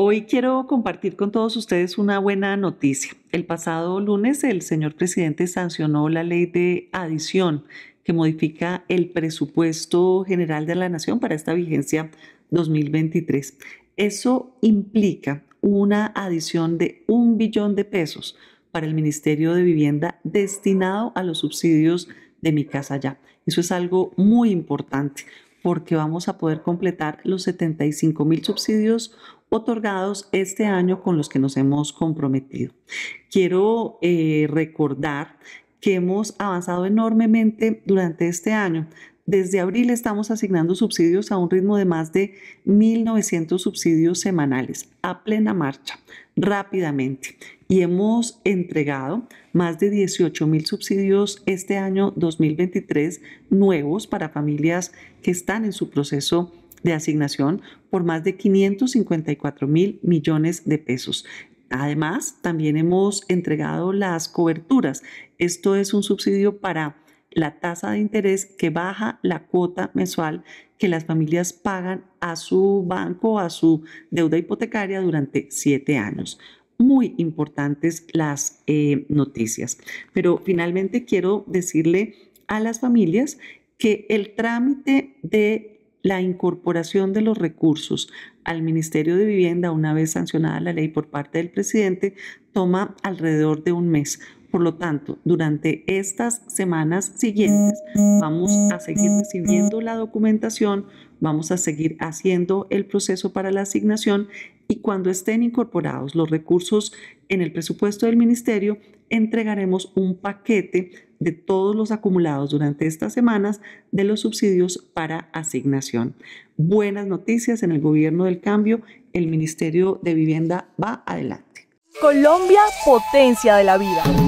Hoy quiero compartir con todos ustedes una buena noticia. El pasado lunes el señor presidente sancionó la ley de adición que modifica el presupuesto general de la nación para esta vigencia 2023. Eso implica una adición de un billón de pesos para el Ministerio de Vivienda destinado a los subsidios de mi casa ya. Eso es algo muy importante porque vamos a poder completar los 75 mil subsidios otorgados este año con los que nos hemos comprometido. Quiero eh, recordar que hemos avanzado enormemente durante este año. Desde abril estamos asignando subsidios a un ritmo de más de 1.900 subsidios semanales a plena marcha, rápidamente. Y hemos entregado más de 18.000 subsidios este año 2023 nuevos para familias que están en su proceso de asignación por más de 554 mil millones de pesos. Además, también hemos entregado las coberturas. Esto es un subsidio para la tasa de interés que baja la cuota mensual que las familias pagan a su banco, a su deuda hipotecaria durante siete años. Muy importantes las eh, noticias. Pero finalmente quiero decirle a las familias que el trámite de la incorporación de los recursos al Ministerio de Vivienda una vez sancionada la ley por parte del presidente toma alrededor de un mes. Por lo tanto, durante estas semanas siguientes vamos a seguir recibiendo la documentación, vamos a seguir haciendo el proceso para la asignación y cuando estén incorporados los recursos en el presupuesto del ministerio, entregaremos un paquete de todos los acumulados durante estas semanas de los subsidios para asignación. Buenas noticias en el gobierno del cambio, el Ministerio de Vivienda va adelante. Colombia, potencia de la vida.